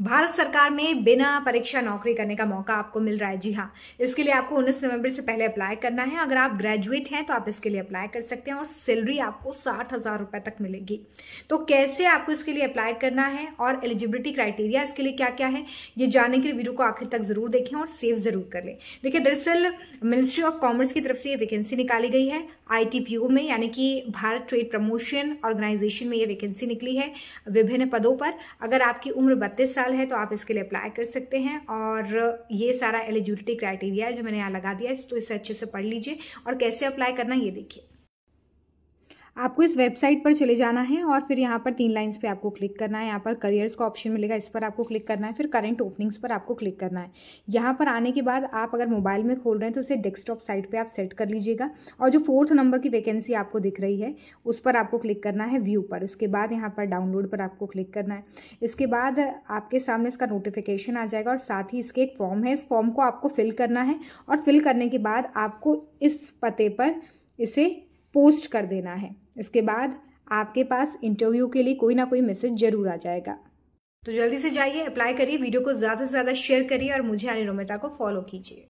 भारत सरकार में बिना परीक्षा नौकरी करने का मौका आपको मिल रहा है जी हाँ इसके लिए आपको उन्नीस नवंबर से पहले अप्लाई करना है अगर आप ग्रेजुएट हैं तो आप इसके लिए अप्लाई कर सकते हैं और सैलरी आपको साठ हज़ार रुपए तक मिलेगी तो कैसे आपको इसके लिए अप्लाई करना है और एलिजिबिलिटी क्राइटेरिया इसके लिए क्या क्या है ये जानने के लिए वीडियो को आखिर तक ज़रूर देखें और सेव ज़रूर कर लें देखिए दरअसल मिनिस्ट्री ऑफ कॉमर्स की तरफ से ये वैकेंसी निकाली गई है आई में यानी कि भारत ट्रेड प्रमोशन ऑर्गेनाइजेशन में ये वैकेंसी निकली है विभिन्न पदों पर अगर आपकी उम्र बत्तीस साल है तो आप इसके लिए अप्लाई कर सकते हैं और ये सारा एलिजिबिलिटी क्राइटेरिया है जो मैंने यहाँ लगा दिया है तो इसे अच्छे से पढ़ लीजिए और कैसे अप्लाई करना ये देखिए आपको इस वेबसाइट पर चले जाना है और फिर यहाँ पर तीन लाइंस पे आपको क्लिक करना है यहाँ पर करियर्स का ऑप्शन मिलेगा इस पर आपको क्लिक करना है फिर करंट ओपनिंग्स पर आपको क्लिक करना है यहाँ पर आने के बाद आप अगर मोबाइल में खोल रहे हैं तो उसे डेस्कटॉप साइट पर आप सेट कर लीजिएगा और जो फोर्थ नंबर की वैकेंसी आपको दिख रही है उस पर आपको क्लिक करना है व्यू पर उसके बाद यहाँ पर डाउनलोड पर आपको क्लिक करना है इसके बाद आपके सामने इसका नोटिफिकेशन आ जाएगा और साथ ही इसके एक फॉर्म है इस फॉर्म को आपको फिल करना है और फिल करने के बाद आपको इस पते पर इसे पोस्ट कर देना है इसके बाद आपके पास इंटरव्यू के लिए कोई ना कोई मैसेज जरूर आ जाएगा तो जल्दी से जाइए अप्लाई करिए वीडियो को ज़्यादा से ज़्यादा शेयर करिए और मुझे रोमिता को फॉलो कीजिए